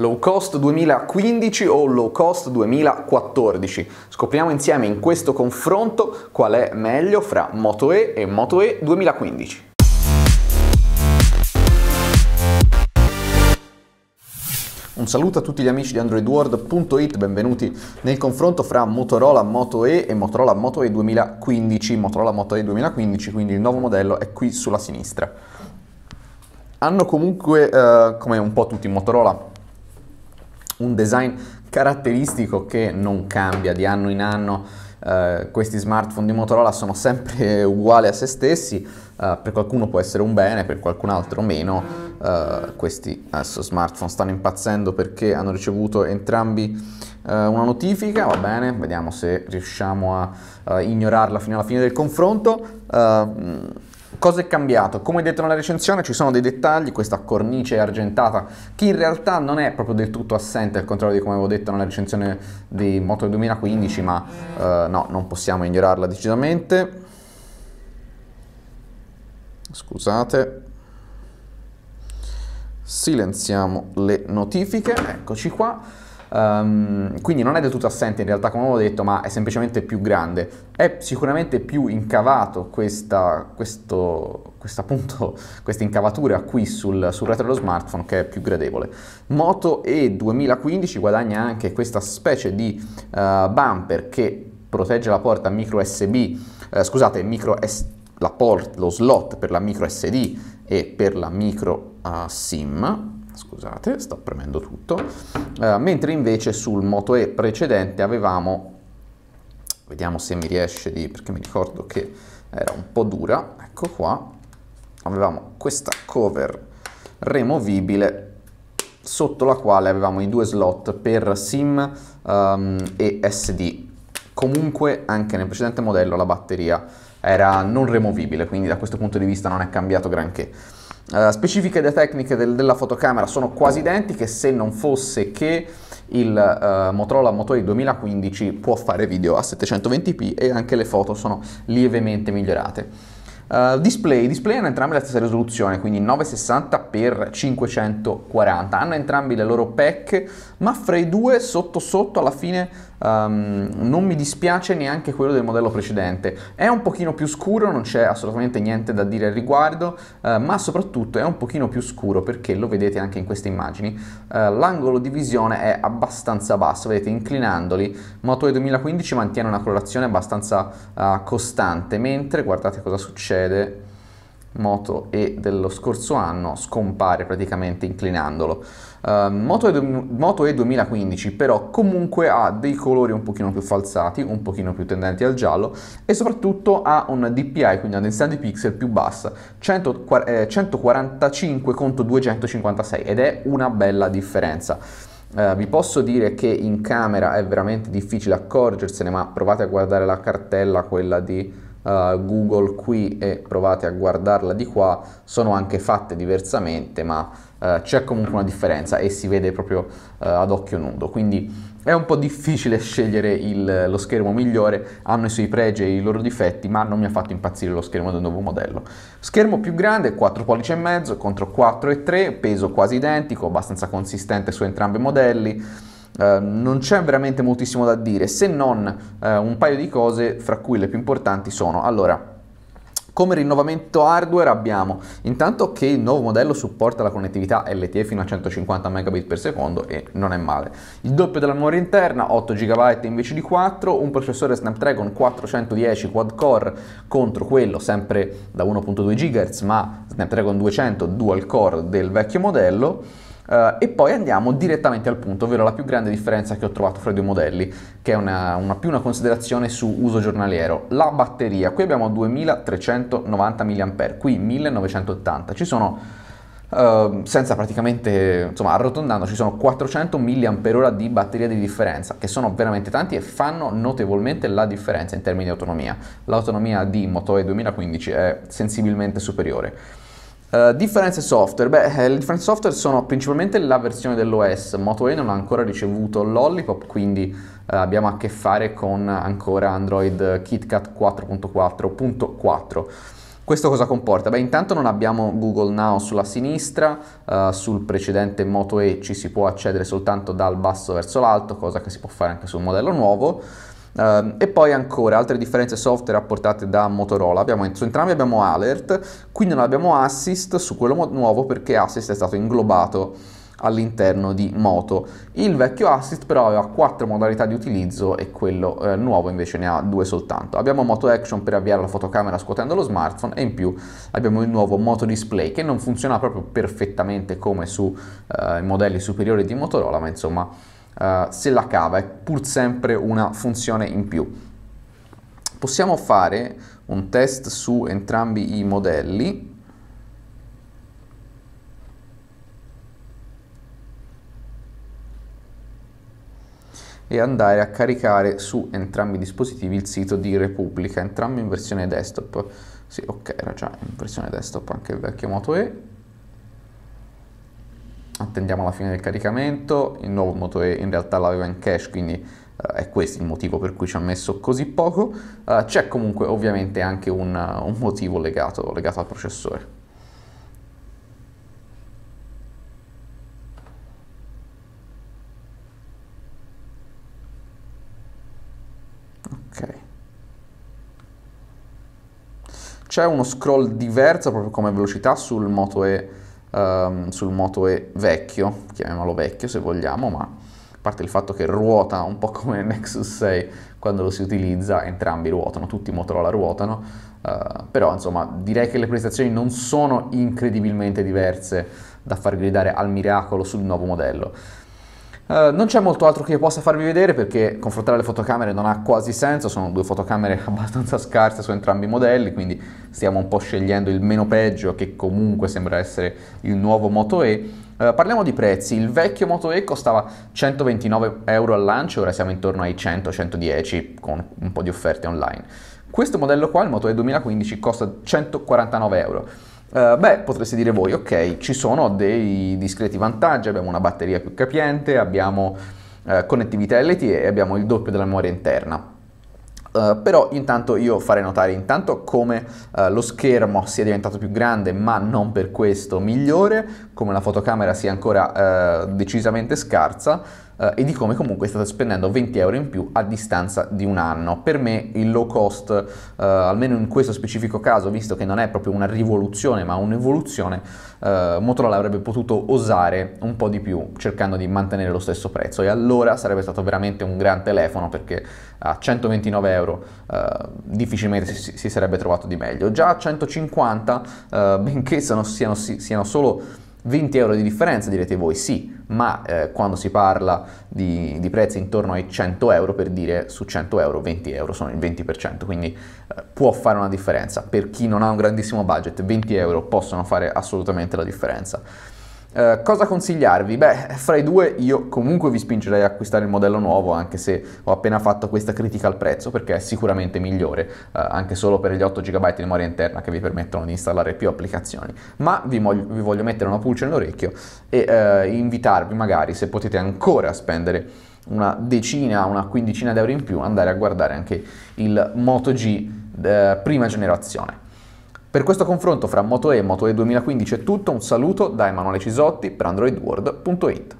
Low Cost 2015 o Low Cost 2014. Scopriamo insieme in questo confronto qual è meglio fra Moto E e Moto E 2015. Un saluto a tutti gli amici di AndroidWorld.it, benvenuti nel confronto fra Motorola Moto E e Motorola Moto E 2015. Motorola Moto E 2015, quindi il nuovo modello, è qui sulla sinistra. Hanno comunque, eh, come un po' tutti Motorola, un design caratteristico che non cambia di anno in anno. Uh, questi smartphone di Motorola sono sempre uguali a se stessi, uh, per qualcuno può essere un bene, per qualcun altro meno. Uh, questi adesso smartphone stanno impazzendo perché hanno ricevuto entrambi una notifica, va bene, vediamo se riusciamo a ignorarla fino alla fine del confronto. Cosa è cambiato? Come detto nella recensione ci sono dei dettagli, questa cornice argentata che in realtà non è proprio del tutto assente, al contrario di come avevo detto nella recensione di Moto 2015, ma uh, no, non possiamo ignorarla decisamente. Scusate. Silenziamo le notifiche, eccoci qua. Um, quindi non è del tutto assente in realtà come avevo detto, ma è semplicemente più grande. È sicuramente più incavato questa, questo, questa, appunto, questa incavatura qui sul, sul retro dello smartphone che è più gradevole. Moto E 2015 guadagna anche questa specie di uh, bumper che protegge la porta micro USB, eh, scusate, micro S- la port, lo slot per la micro SD e per la micro uh, SIM scusate, sto premendo tutto, eh, mentre invece sul Moto E precedente avevamo, vediamo se mi riesce di, perché mi ricordo che era un po' dura, ecco qua, avevamo questa cover removibile sotto la quale avevamo i due slot per SIM um, e SD. Comunque anche nel precedente modello la batteria era non removibile, quindi da questo punto di vista non è cambiato granché. Eh, specifiche e tecniche del, della fotocamera sono quasi identiche se non fosse che il uh, Motorola Motori 2015 può fare video a 720p e anche le foto sono lievemente migliorate. Uh, display, I display hanno entrambi la stessa risoluzione, quindi 960x540, hanno entrambi le loro pack, ma fra i due sotto sotto alla fine Um, non mi dispiace neanche quello del modello precedente. È un pochino più scuro, non c'è assolutamente niente da dire al riguardo, uh, ma soprattutto è un pochino più scuro perché lo vedete anche in queste immagini. Uh, l'angolo di visione è abbastanza basso, vedete inclinandoli, Moto 2015 mantiene una colorazione abbastanza uh, costante, mentre guardate cosa succede. Moto E dello scorso anno scompare praticamente inclinandolo. Ehm, Moto, e, Moto E 2015 però comunque ha dei colori un pochino più falsati, un pochino più tendenti al giallo e soprattutto ha un DPI, quindi una densità di pixel più bassa, 100, eh, 145 contro 256 ed è una bella differenza. Uh, vi posso dire che in camera è veramente difficile accorgersene, ma provate a guardare la cartella, quella di eh, Google qui e provate a guardarla di qua, sono anche fatte diversamente, ma uh, c'è comunque una differenza e si vede proprio eh, ad occhio nudo. Quindi è un po' difficile scegliere il, lo schermo migliore, hanno i suoi pregi e i loro difetti, ma non mi ha fatto impazzire lo schermo del nuovo modello. Schermo più grande, 4 pollici e mezzo contro 4 e 3, peso quasi identico, abbastanza consistente su entrambi i modelli eh, non c'è veramente moltissimo da dire, se non eh, un paio di cose, fra cui le più importanti sono, allora, come rinnovamento hardware abbiamo intanto che il nuovo modello supporta la connettività LTE fino a 150 Mbps e non è male. Il doppio della memoria interna, 8 GB invece di 4, un processore Snapdragon 410 quad core contro quello sempre da 1.2 GHz ma Snapdragon 200 dual core del vecchio modello Uh, e poi andiamo direttamente al punto, ovvero la più grande differenza che ho trovato fra i due modelli, che è una, una, più una considerazione su uso giornaliero. La batteria, qui abbiamo 2390 mAh, qui 1980, ci sono Uh, senza praticamente, insomma, arrotondando ci sono 400 mAh di batteria di differenza, che sono veramente tanti e fanno notevolmente la differenza in termini di autonomia. L'autonomia di Moto E 2015 è sensibilmente superiore. Uh, differenze software, beh, eh, le differenze software sono principalmente la versione dell'OS, MotoE non ha ancora ricevuto l'Ollipop, quindi uh, abbiamo a che fare con ancora Android KitKat 4.4.4. Questo cosa comporta? Beh, intanto non abbiamo Google Now sulla sinistra, uh, sul precedente MotoE ci si può accedere soltanto dal basso verso l'alto, cosa che si può fare anche sul modello nuovo. Ehm, e poi ancora altre differenze software apportate da Motorola. Abbiamo, su entrambi abbiamo alert, qui non abbiamo assist su quello nuovo perché assist è stato inglobato all'interno di Moto. Il vecchio Assist però aveva quattro modalità di utilizzo e quello eh, nuovo invece ne ha due soltanto. Abbiamo Moto Action per avviare la fotocamera scuotendo lo smartphone e in più abbiamo il nuovo Moto Display che non funziona proprio perfettamente come sui eh, modelli superiori di Motorola, ma insomma eh, se la cava, è pur sempre una funzione in più. Possiamo fare un test su entrambi i modelli. e andare a caricare su entrambi i dispositivi il sito di Repubblica, entrambi in versione desktop. Sì, ok, era già in versione desktop anche il vecchio Moto E attendiamo la fine del caricamento, il nuovo motore in realtà l'aveva in cache quindi eh, è questo il motivo per cui ci ha messo così poco, eh, c'è comunque ovviamente anche un, un motivo legato, legato al processore. c'è uno scroll diverso proprio come velocità sul Moto E ehm, sul Moto E vecchio, chiamiamolo vecchio se vogliamo, ma a parte il fatto che ruota un po' come il Nexus 6 quando lo si utilizza, entrambi ruotano, tutti i Motorola ruotano, eh, però insomma direi che le prestazioni non sono incredibilmente diverse da far gridare al miracolo sul nuovo modello. Eh, non c'è molto altro che io possa farvi vedere perché confrontare le fotocamere non ha quasi senso, sono due fotocamere abbastanza scarse su entrambi i modelli, quindi stiamo un po' scegliendo il meno peggio che comunque sembra essere il nuovo Moto E. Uh, parliamo di prezzi, il vecchio Moto E costava 129 euro al lancio, ora siamo intorno ai 100-110 con un po' di offerte online. Questo modello qua, il Moto E 2015, costa 149 euro. Uh, beh, potreste dire voi, ok, ci sono dei discreti vantaggi, abbiamo una batteria più capiente, abbiamo uh, connettività LTE e abbiamo il doppio della memoria interna. Uh, però intanto io farei notare intanto come uh, lo schermo sia diventato più grande ma non per questo migliore, come la fotocamera sia ancora decisamente scarsa, eh, e di come comunque state spendendo 20 euro in più a distanza di un anno. Per me il low cost, eh, almeno in questo specifico caso, visto che non è proprio una rivoluzione ma un'evoluzione, eh, Motorola avrebbe potuto osare un po' di più cercando di mantenere lo stesso prezzo e allora sarebbe stato veramente un gran telefono perché a 129 euro eh, difficilmente si, si, sarebbe trovato di meglio. Già a 150, eh, benché siano, siano, siano solo 20 euro di differenza direte voi sì, ma eh, quando si parla di, di, prezzi intorno ai 100 euro, per dire su 100 euro 20 euro sono il 20%, quindi eh, può fare una differenza. Per chi non ha un grandissimo budget, 20 euro possono fare assolutamente la differenza. Eh, cosa consigliarvi? Beh, fra i due io comunque vi spingerei a acquistare il modello nuovo, anche se ho appena fatto questa critica al prezzo, perché è sicuramente migliore, eh, anche solo per gli 8 GB di memoria interna che vi permettono di installare più applicazioni. Ma vi, voglio, vi voglio mettere una pulce nell'orecchio e eh, invitarvi magari, se potete ancora spendere una decina, una quindicina di euro in più, andare a guardare anche il Moto G eh, prima generazione per questo confronto fra Moto E e Moto E 2015 è tutto, un saluto da Emanuele Cisotti per androidworld.it.